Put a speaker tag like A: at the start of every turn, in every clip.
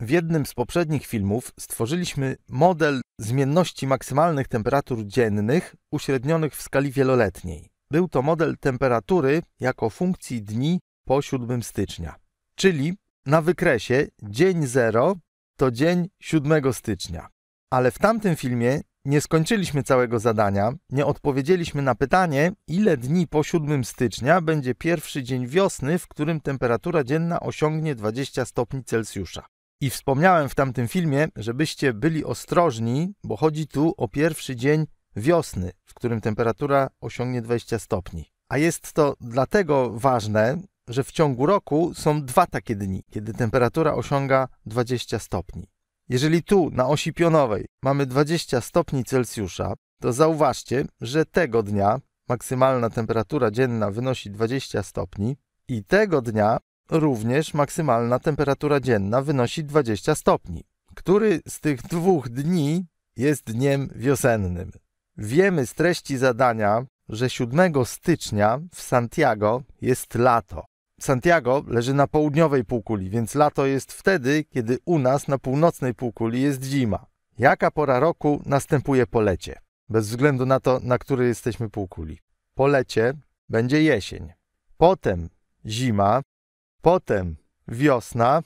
A: W jednym z poprzednich filmów stworzyliśmy model zmienności maksymalnych temperatur dziennych uśrednionych w skali wieloletniej. Był to model temperatury jako funkcji dni po 7 stycznia. Czyli na wykresie dzień 0 to dzień 7 stycznia. Ale w tamtym filmie nie skończyliśmy całego zadania, nie odpowiedzieliśmy na pytanie, ile dni po 7 stycznia będzie pierwszy dzień wiosny, w którym temperatura dzienna osiągnie 20 stopni Celsjusza. I wspomniałem w tamtym filmie, żebyście byli ostrożni, bo chodzi tu o pierwszy dzień wiosny, w którym temperatura osiągnie 20 stopni. A jest to dlatego ważne, że w ciągu roku są dwa takie dni, kiedy temperatura osiąga 20 stopni. Jeżeli tu na osi pionowej mamy 20 stopni Celsjusza, to zauważcie, że tego dnia maksymalna temperatura dzienna wynosi 20 stopni i tego dnia Również maksymalna temperatura dzienna wynosi 20 stopni. Który z tych dwóch dni jest dniem wiosennym? Wiemy z treści zadania, że 7 stycznia w Santiago jest lato. Santiago leży na południowej półkuli, więc lato jest wtedy, kiedy u nas na północnej półkuli jest zima. Jaka pora roku następuje po lecie? Bez względu na to, na której jesteśmy półkuli. Po lecie będzie jesień. Potem zima, potem wiosna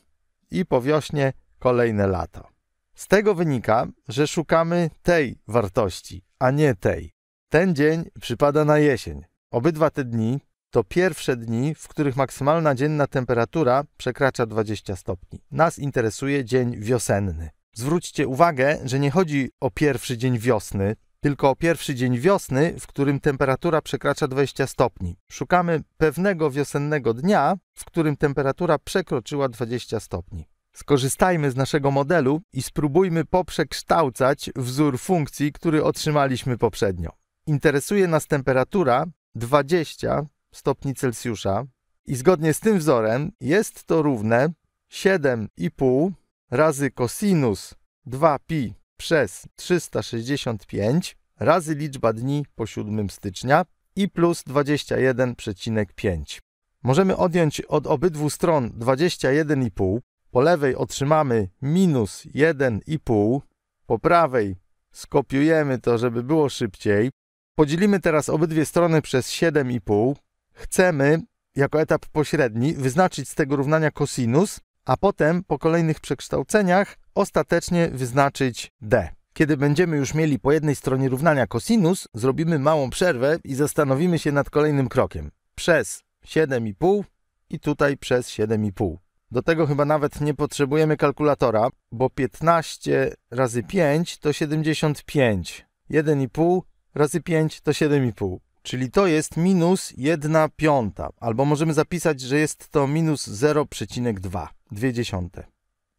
A: i po wiośnie kolejne lato. Z tego wynika, że szukamy tej wartości, a nie tej. Ten dzień przypada na jesień. Obydwa te dni to pierwsze dni, w których maksymalna dzienna temperatura przekracza 20 stopni. Nas interesuje dzień wiosenny. Zwróćcie uwagę, że nie chodzi o pierwszy dzień wiosny, tylko pierwszy dzień wiosny, w którym temperatura przekracza 20 stopni. Szukamy pewnego wiosennego dnia, w którym temperatura przekroczyła 20 stopni. Skorzystajmy z naszego modelu i spróbujmy poprzekształcać wzór funkcji, który otrzymaliśmy poprzednio. Interesuje nas temperatura 20 stopni Celsjusza i zgodnie z tym wzorem jest to równe 7,5 razy kosinus 2pi przez 365 razy liczba dni po 7 stycznia i plus 21,5. Możemy odjąć od obydwu stron 21,5. Po lewej otrzymamy minus 1,5. Po prawej skopiujemy to, żeby było szybciej. Podzielimy teraz obydwie strony przez 7,5. Chcemy, jako etap pośredni, wyznaczyć z tego równania kosinus, a potem po kolejnych przekształceniach ostatecznie wyznaczyć D. Kiedy będziemy już mieli po jednej stronie równania kosinus, zrobimy małą przerwę i zastanowimy się nad kolejnym krokiem. Przez 7,5 i tutaj przez 7,5. Do tego chyba nawet nie potrzebujemy kalkulatora, bo 15 razy 5 to 75. 1,5 razy 5 to 7,5. Czyli to jest minus 1 piąta, albo możemy zapisać, że jest to minus 0,2, dziesiąte.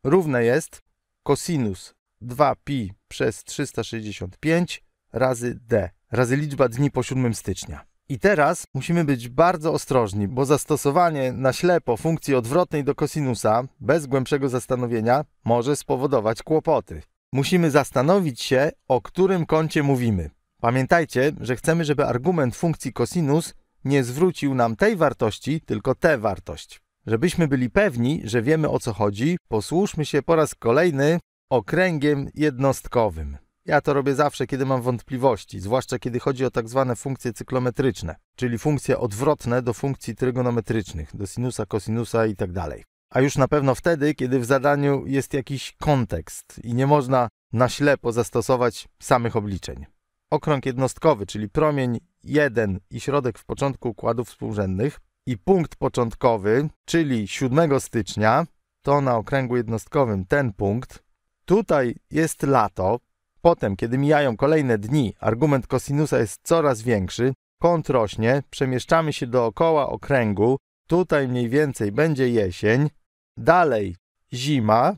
A: Równe jest kosinus 2pi przez 365 razy d, razy liczba dni po 7 stycznia. I teraz musimy być bardzo ostrożni, bo zastosowanie na ślepo funkcji odwrotnej do kosinusa bez głębszego zastanowienia może spowodować kłopoty. Musimy zastanowić się, o którym kącie mówimy. Pamiętajcie, że chcemy, żeby argument funkcji cosinus nie zwrócił nam tej wartości, tylko tę wartość. Żebyśmy byli pewni, że wiemy o co chodzi, posłuszmy się po raz kolejny okręgiem jednostkowym. Ja to robię zawsze, kiedy mam wątpliwości, zwłaszcza kiedy chodzi o tak zwane funkcje cyklometryczne, czyli funkcje odwrotne do funkcji trygonometrycznych, do sinusa, kosinusa itd. Tak A już na pewno wtedy, kiedy w zadaniu jest jakiś kontekst i nie można na ślepo zastosować samych obliczeń okrąg jednostkowy, czyli promień 1 i środek w początku układów współrzędnych i punkt początkowy, czyli 7 stycznia, to na okręgu jednostkowym ten punkt. Tutaj jest lato. Potem, kiedy mijają kolejne dni, argument kosinusa jest coraz większy, kąt rośnie, przemieszczamy się dookoła okręgu, tutaj mniej więcej będzie jesień, dalej zima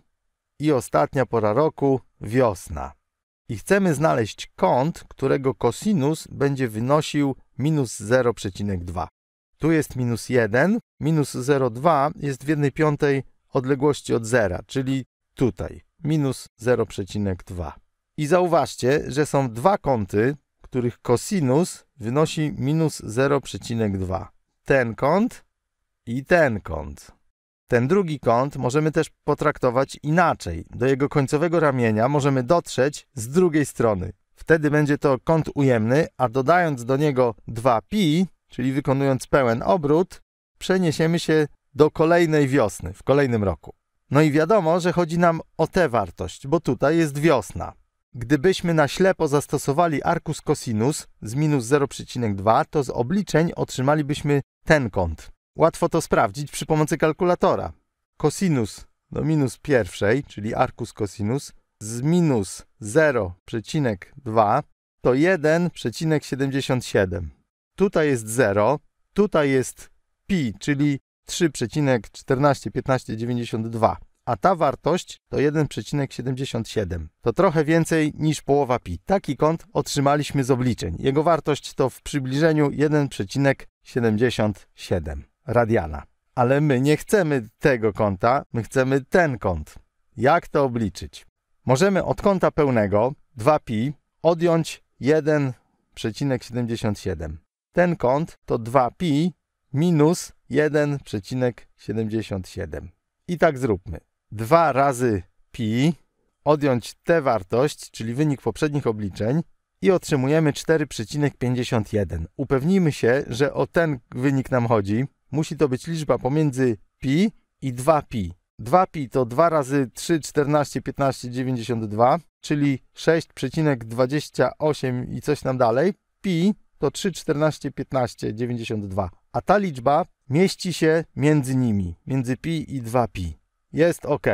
A: i ostatnia pora roku wiosna i chcemy znaleźć kąt, którego kosinus będzie wynosił minus 0,2. Tu jest minus 1, minus 0,2 jest w 1 piątej odległości od zera, czyli tutaj, minus 0,2. I zauważcie, że są dwa kąty, których kosinus wynosi minus 0,2. Ten kąt i ten kąt. Ten drugi kąt możemy też potraktować inaczej. Do jego końcowego ramienia możemy dotrzeć z drugiej strony. Wtedy będzie to kąt ujemny, a dodając do niego 2pi, czyli wykonując pełen obrót, przeniesiemy się do kolejnej wiosny, w kolejnym roku. No i wiadomo, że chodzi nam o tę wartość, bo tutaj jest wiosna. Gdybyśmy na ślepo zastosowali arcus cosinus z minus 0,2, to z obliczeń otrzymalibyśmy ten kąt. Łatwo to sprawdzić przy pomocy kalkulatora. Kosinus do minus pierwszej, czyli arkus kosinus, z minus 0,2 to 1,77. Tutaj jest 0, tutaj jest pi, czyli 3,141592, a ta wartość to 1,77. To trochę więcej niż połowa pi. Taki kąt otrzymaliśmy z obliczeń. Jego wartość to w przybliżeniu 1,77. Radiana. Ale my nie chcemy tego kąta, my chcemy ten kąt. Jak to obliczyć? Możemy od kąta pełnego 2pi odjąć 1,77. Ten kąt to 2pi minus 1,77. I tak zróbmy. 2 razy pi odjąć tę wartość, czyli wynik poprzednich obliczeń i otrzymujemy 4,51. Upewnijmy się, że o ten wynik nam chodzi, musi to być liczba pomiędzy pi i 2pi. 2pi to 2 razy 3, 14, 15, 92, czyli 6,28 i coś nam dalej. Pi to 3, 14, 15, 92. A ta liczba mieści się między nimi, między pi i 2pi. Jest ok.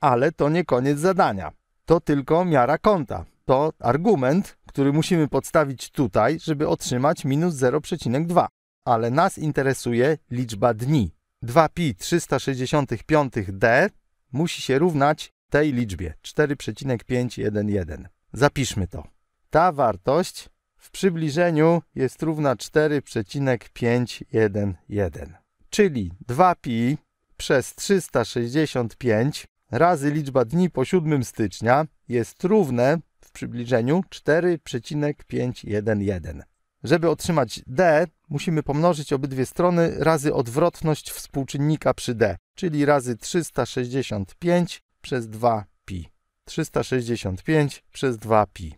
A: Ale to nie koniec zadania. To tylko miara kąta. To argument, który musimy podstawić tutaj, żeby otrzymać minus 0,2 ale nas interesuje liczba dni. 2pi 365d musi się równać tej liczbie 4,511. Zapiszmy to. Ta wartość w przybliżeniu jest równa 4,511, czyli 2pi przez 365 razy liczba dni po 7 stycznia jest równe w przybliżeniu 4,511. Żeby otrzymać D, musimy pomnożyć obydwie strony razy odwrotność współczynnika przy D, czyli razy 365 przez 2pi. 365 przez 2pi.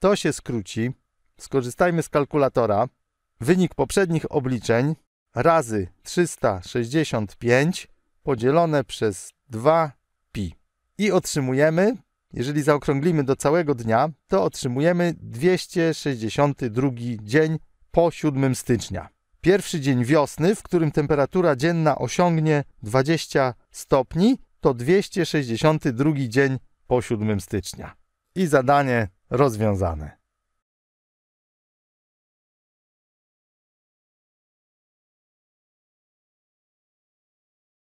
A: To się skróci. Skorzystajmy z kalkulatora. Wynik poprzednich obliczeń razy 365 podzielone przez 2pi. I otrzymujemy jeżeli zaokrąglimy do całego dnia, to otrzymujemy 262 dzień po 7 stycznia. Pierwszy dzień wiosny, w którym temperatura dzienna osiągnie 20 stopni, to 262 dzień po 7 stycznia. I zadanie rozwiązane.